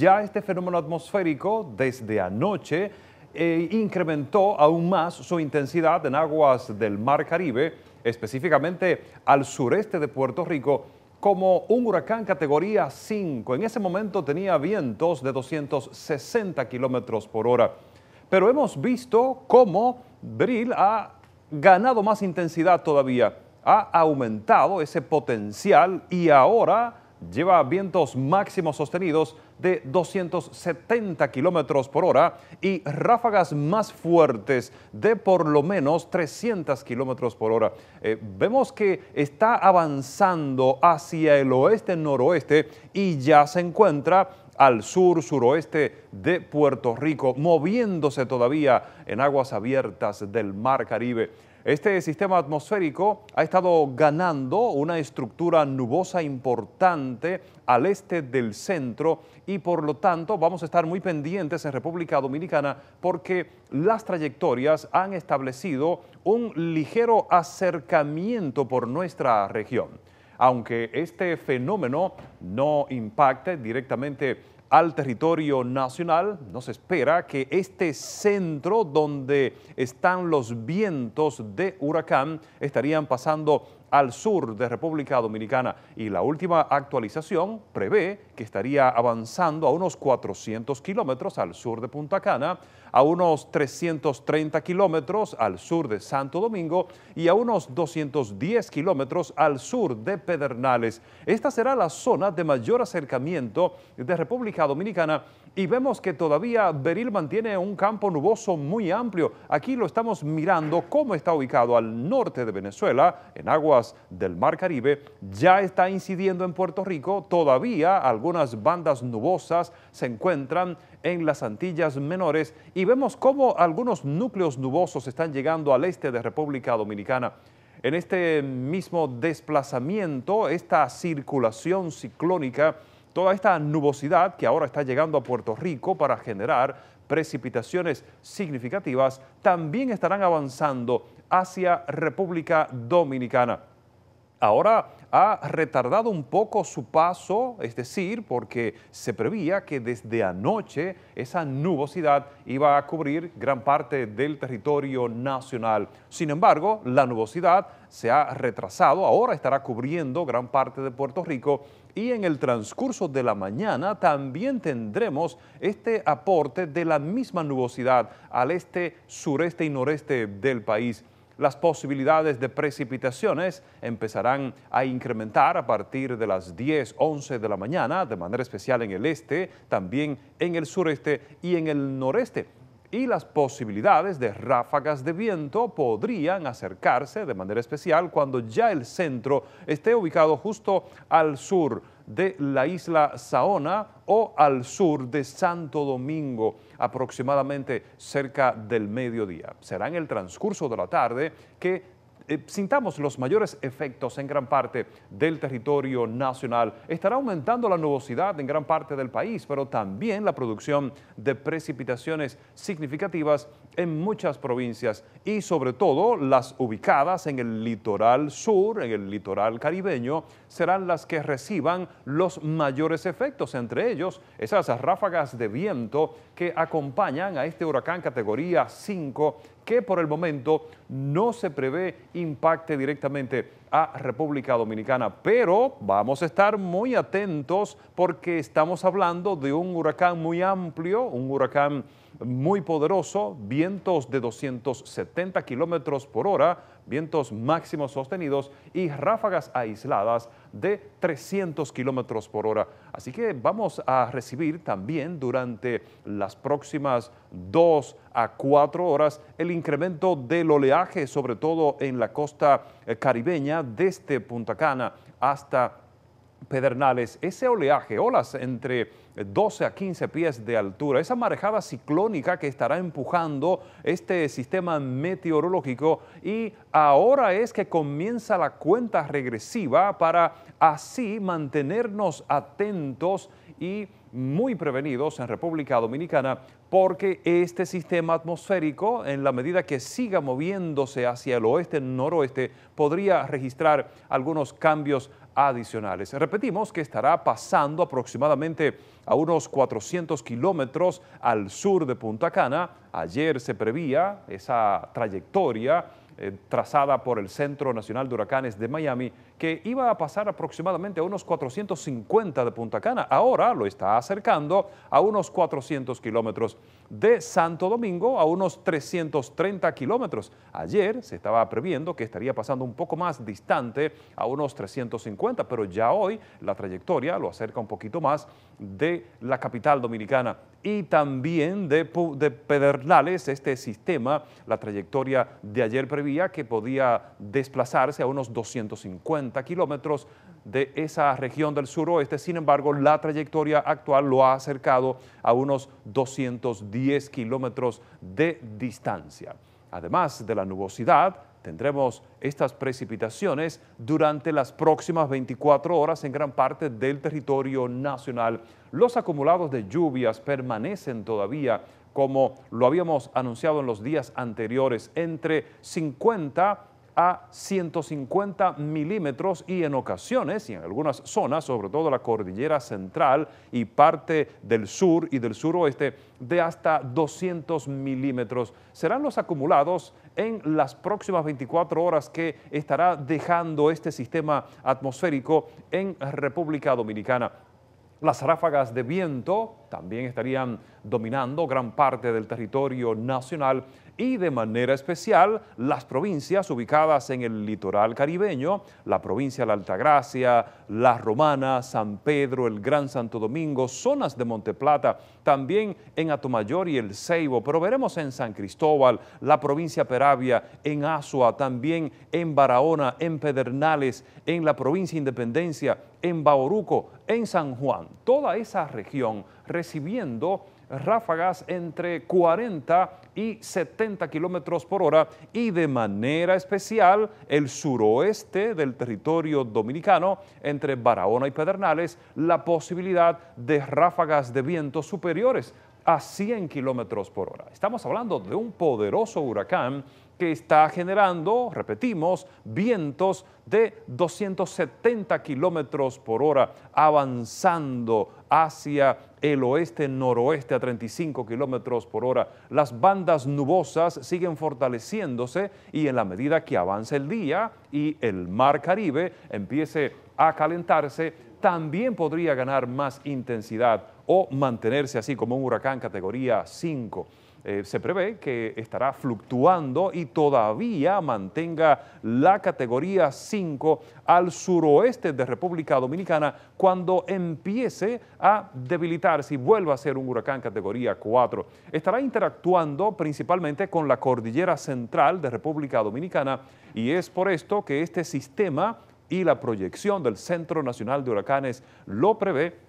Ya este fenómeno atmosférico desde anoche eh, incrementó aún más su intensidad en aguas del Mar Caribe, específicamente al sureste de Puerto Rico, como un huracán categoría 5. En ese momento tenía vientos de 260 kilómetros por hora. Pero hemos visto cómo Bril ha ganado más intensidad todavía, ha aumentado ese potencial y ahora lleva vientos máximos sostenidos de 270 kilómetros por hora y ráfagas más fuertes de por lo menos 300 kilómetros por hora. Eh, vemos que está avanzando hacia el oeste-noroeste y ya se encuentra al sur, suroeste de Puerto Rico, moviéndose todavía en aguas abiertas del Mar Caribe. Este sistema atmosférico ha estado ganando una estructura nubosa importante al este del centro y por lo tanto vamos a estar muy pendientes en República Dominicana porque las trayectorias han establecido un ligero acercamiento por nuestra región. Aunque este fenómeno no impacte directamente al territorio nacional, nos espera que este centro donde están los vientos de huracán estarían pasando al sur de República Dominicana y la última actualización prevé que estaría avanzando a unos 400 kilómetros al sur de Punta Cana, a unos 330 kilómetros al sur de Santo Domingo y a unos 210 kilómetros al sur de Pedernales. Esta será la zona de mayor acercamiento de República Dominicana y vemos que todavía Beril mantiene un campo nuboso muy amplio. Aquí lo estamos mirando cómo está ubicado al norte de Venezuela, en aguas del Mar Caribe. Ya está incidiendo en Puerto Rico. Todavía algunas bandas nubosas se encuentran en las Antillas Menores y vemos cómo algunos núcleos nubosos están llegando al este de República Dominicana. En este mismo desplazamiento, esta circulación ciclónica toda esta nubosidad que ahora está llegando a Puerto Rico para generar precipitaciones significativas también estarán avanzando hacia República Dominicana. Ahora ha retardado un poco su paso, es decir, porque se prevía que desde anoche esa nubosidad iba a cubrir gran parte del territorio nacional. Sin embargo, la nubosidad se ha retrasado, ahora estará cubriendo gran parte de Puerto Rico y en el transcurso de la mañana también tendremos este aporte de la misma nubosidad al este, sureste y noreste del país. Las posibilidades de precipitaciones empezarán a incrementar a partir de las 10, 11 de la mañana, de manera especial en el este, también en el sureste y en el noreste y las posibilidades de ráfagas de viento podrían acercarse de manera especial cuando ya el centro esté ubicado justo al sur de la isla Saona o al sur de Santo Domingo, aproximadamente cerca del mediodía. Será en el transcurso de la tarde que eh, sintamos los mayores efectos en gran parte del territorio nacional. Estará aumentando la nubosidad en gran parte del país, pero también la producción de precipitaciones significativas en muchas provincias y sobre todo las ubicadas en el litoral sur, en el litoral caribeño, serán las que reciban los mayores efectos, entre ellos esas ráfagas de viento que acompañan a este huracán categoría 5 que por el momento no se prevé impacte directamente a República Dominicana, pero vamos a estar muy atentos porque estamos hablando de un huracán muy amplio, un huracán muy poderoso, vientos de 270 kilómetros por hora, vientos máximos sostenidos y ráfagas aisladas de 300 kilómetros por hora. Así que vamos a recibir también durante las próximas dos a cuatro horas el incremento del oleaje, sobre todo en la costa eh, caribeña, desde Punta Cana hasta Pedernales, ese oleaje, olas entre 12 a 15 pies de altura, esa marejada ciclónica que estará empujando este sistema meteorológico y ahora es que comienza la cuenta regresiva para así mantenernos atentos y muy prevenidos en República Dominicana porque este sistema atmosférico, en la medida que siga moviéndose hacia el oeste-noroeste, podría registrar algunos cambios adicionales. Repetimos que estará pasando aproximadamente a unos 400 kilómetros al sur de Punta Cana. Ayer se prevía esa trayectoria eh, trazada por el Centro Nacional de Huracanes de Miami, que iba a pasar aproximadamente a unos 450 de Punta Cana. Ahora lo está acercando a unos 400 kilómetros de Santo Domingo a unos 330 kilómetros. Ayer se estaba previendo que estaría pasando un poco más distante a unos 350, pero ya hoy la trayectoria lo acerca un poquito más de la capital dominicana y también de, de Pedernales, este sistema, la trayectoria de ayer prevista que podía desplazarse a unos 250 kilómetros de esa región del suroeste. Sin embargo, la trayectoria actual lo ha acercado a unos 210 kilómetros de distancia. Además de la nubosidad, Tendremos estas precipitaciones durante las próximas 24 horas en gran parte del territorio nacional. Los acumulados de lluvias permanecen todavía, como lo habíamos anunciado en los días anteriores, entre 50 a 150 milímetros y en ocasiones, y en algunas zonas, sobre todo la cordillera central y parte del sur y del suroeste, de hasta 200 milímetros. Serán los acumulados en las próximas 24 horas que estará dejando este sistema atmosférico en República Dominicana. Las ráfagas de viento también estarían dominando gran parte del territorio nacional y de manera especial las provincias ubicadas en el litoral caribeño, la provincia de la Altagracia, La Romana, San Pedro, el Gran Santo Domingo, zonas de Monteplata, también en Atomayor y el Ceibo, pero veremos en San Cristóbal, la provincia Peravia, en Asua, también en Barahona, en Pedernales, en la provincia Independencia, en Bauruco, en San Juan, toda esa región recibiendo ráfagas entre 40 y 70 kilómetros por hora y de manera especial el suroeste del territorio dominicano entre Barahona y Pedernales la posibilidad de ráfagas de vientos superiores a 100 kilómetros por hora. Estamos hablando de un poderoso huracán que está generando, repetimos, vientos de 270 kilómetros por hora, avanzando hacia el oeste-noroeste a 35 kilómetros por hora. Las bandas nubosas siguen fortaleciéndose y en la medida que avance el día y el mar Caribe empiece a calentarse, también podría ganar más intensidad o mantenerse así como un huracán categoría 5. Eh, se prevé que estará fluctuando y todavía mantenga la categoría 5 al suroeste de República Dominicana cuando empiece a debilitarse y vuelva a ser un huracán categoría 4. Estará interactuando principalmente con la cordillera central de República Dominicana y es por esto que este sistema y la proyección del Centro Nacional de Huracanes lo prevé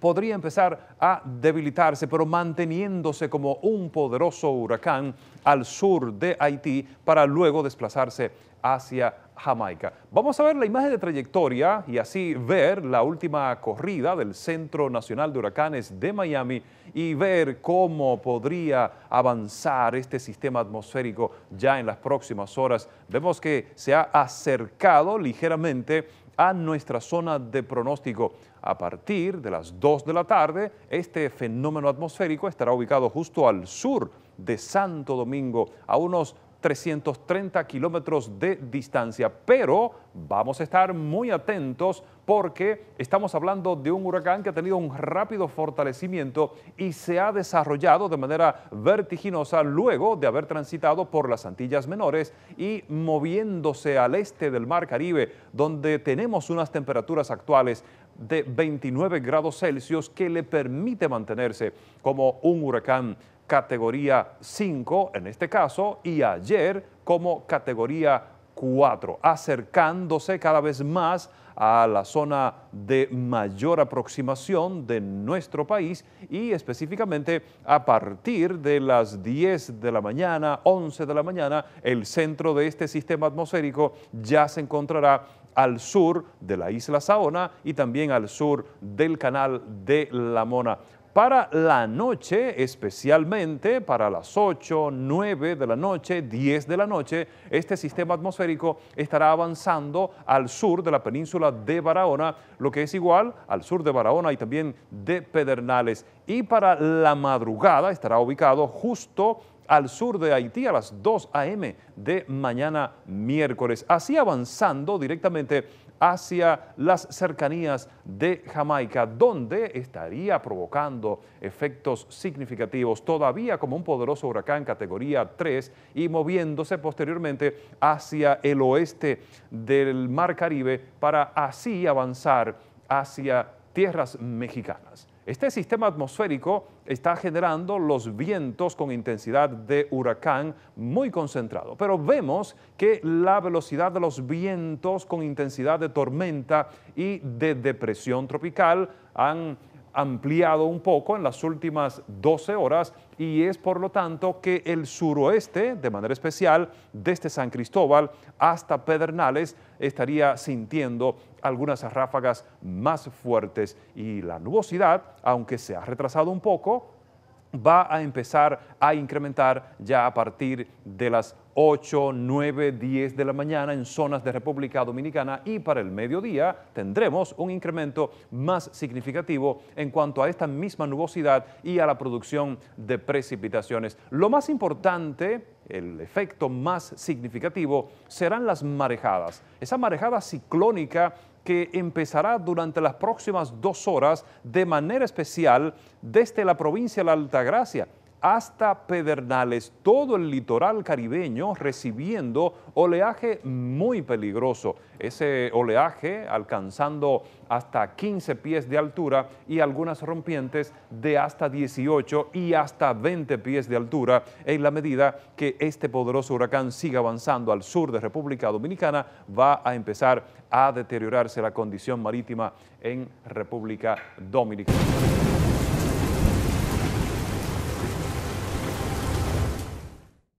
podría empezar a debilitarse, pero manteniéndose como un poderoso huracán al sur de Haití para luego desplazarse hacia Jamaica. Vamos a ver la imagen de trayectoria y así ver la última corrida del Centro Nacional de Huracanes de Miami y ver cómo podría avanzar este sistema atmosférico ya en las próximas horas. Vemos que se ha acercado ligeramente a nuestra zona de pronóstico. A partir de las 2 de la tarde, este fenómeno atmosférico estará ubicado justo al sur de Santo Domingo, a unos 330 kilómetros de distancia. Pero vamos a estar muy atentos porque estamos hablando de un huracán que ha tenido un rápido fortalecimiento y se ha desarrollado de manera vertiginosa luego de haber transitado por las Antillas Menores y moviéndose al este del Mar Caribe, donde tenemos unas temperaturas actuales de 29 grados Celsius que le permite mantenerse como un huracán categoría 5 en este caso y ayer como categoría 4, acercándose cada vez más a la zona de mayor aproximación de nuestro país y específicamente a partir de las 10 de la mañana, 11 de la mañana, el centro de este sistema atmosférico ya se encontrará al sur de la isla Saona y también al sur del canal de la Mona para la noche, especialmente para las 8, 9 de la noche, 10 de la noche, este sistema atmosférico estará avanzando al sur de la península de Barahona, lo que es igual al sur de Barahona y también de Pedernales. Y para la madrugada estará ubicado justo al sur de Haití a las 2 a.m. de mañana miércoles, así avanzando directamente hacia las cercanías de Jamaica, donde estaría provocando efectos significativos todavía como un poderoso huracán categoría 3 y moviéndose posteriormente hacia el oeste del Mar Caribe para así avanzar hacia tierras mexicanas. Este sistema atmosférico está generando los vientos con intensidad de huracán muy concentrado, pero vemos que la velocidad de los vientos con intensidad de tormenta y de depresión tropical han ampliado un poco en las últimas 12 horas y es por lo tanto que el suroeste, de manera especial, desde San Cristóbal hasta Pedernales, estaría sintiendo algunas ráfagas más fuertes y la nubosidad, aunque se ha retrasado un poco, va a empezar a incrementar ya a partir de las 8, 9, 10 de la mañana en zonas de República Dominicana y para el mediodía tendremos un incremento más significativo en cuanto a esta misma nubosidad y a la producción de precipitaciones. Lo más importante, el efecto más significativo, serán las marejadas. Esa marejada ciclónica que empezará durante las próximas dos horas de manera especial desde la provincia de la Altagracia hasta Pedernales, todo el litoral caribeño recibiendo oleaje muy peligroso. Ese oleaje alcanzando hasta 15 pies de altura y algunas rompientes de hasta 18 y hasta 20 pies de altura en la medida que este poderoso huracán siga avanzando al sur de República Dominicana va a empezar a deteriorarse la condición marítima en República Dominicana.